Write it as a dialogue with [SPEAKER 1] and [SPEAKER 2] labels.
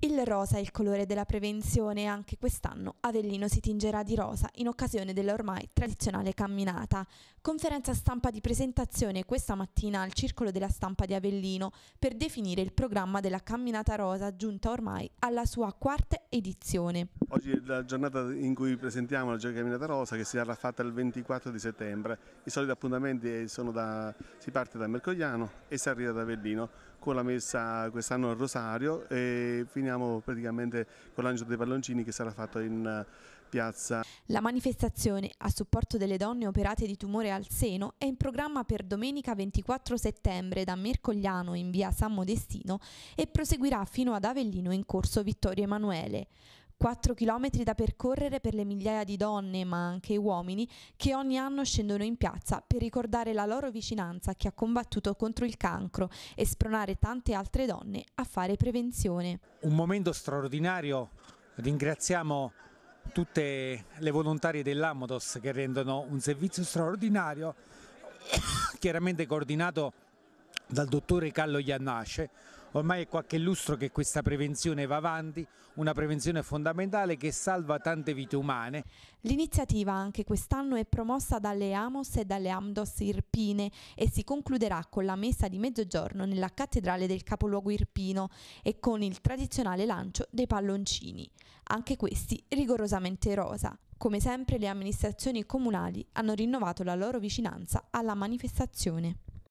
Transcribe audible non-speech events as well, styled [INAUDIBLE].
[SPEAKER 1] Il rosa è il colore della prevenzione e anche quest'anno Avellino si tingerà di rosa in occasione dell'ormai tradizionale camminata, Conferenza stampa di presentazione questa mattina al Circolo della Stampa di Avellino per definire il programma della Camminata Rosa giunta ormai alla sua quarta edizione.
[SPEAKER 2] Oggi è la giornata in cui presentiamo la Camminata Rosa che si sarà fatta il 24 di settembre. I soliti appuntamenti eh, sono da, si parte da Mercogliano e si arriva ad Avellino con la messa quest'anno al Rosario e finiamo praticamente con l'Angelo dei Palloncini che sarà fatto in piazza. La
[SPEAKER 1] manifestazione a supporto delle donne operate di tumore al seno è in programma per domenica 24 settembre da Mercogliano in via San Modestino e proseguirà fino ad Avellino in corso Vittorio Emanuele. 4 chilometri da percorrere per le migliaia di donne, ma anche uomini, che ogni anno scendono in piazza per ricordare la loro vicinanza che ha combattuto contro il cancro e spronare tante altre donne a fare prevenzione.
[SPEAKER 3] Un momento straordinario, ringraziamo tutte le volontarie dell'Amodos che rendono un servizio straordinario, [COUGHS] chiaramente coordinato dal dottore Callo Iannasce, Ormai è qualche lustro che questa prevenzione va avanti, una prevenzione fondamentale che salva tante vite umane.
[SPEAKER 1] L'iniziativa anche quest'anno è promossa dalle Amos e dalle Amdos Irpine e si concluderà con la messa di mezzogiorno nella cattedrale del capoluogo irpino e con il tradizionale lancio dei palloncini, anche questi rigorosamente rosa. Come sempre le amministrazioni comunali hanno rinnovato la loro vicinanza alla manifestazione.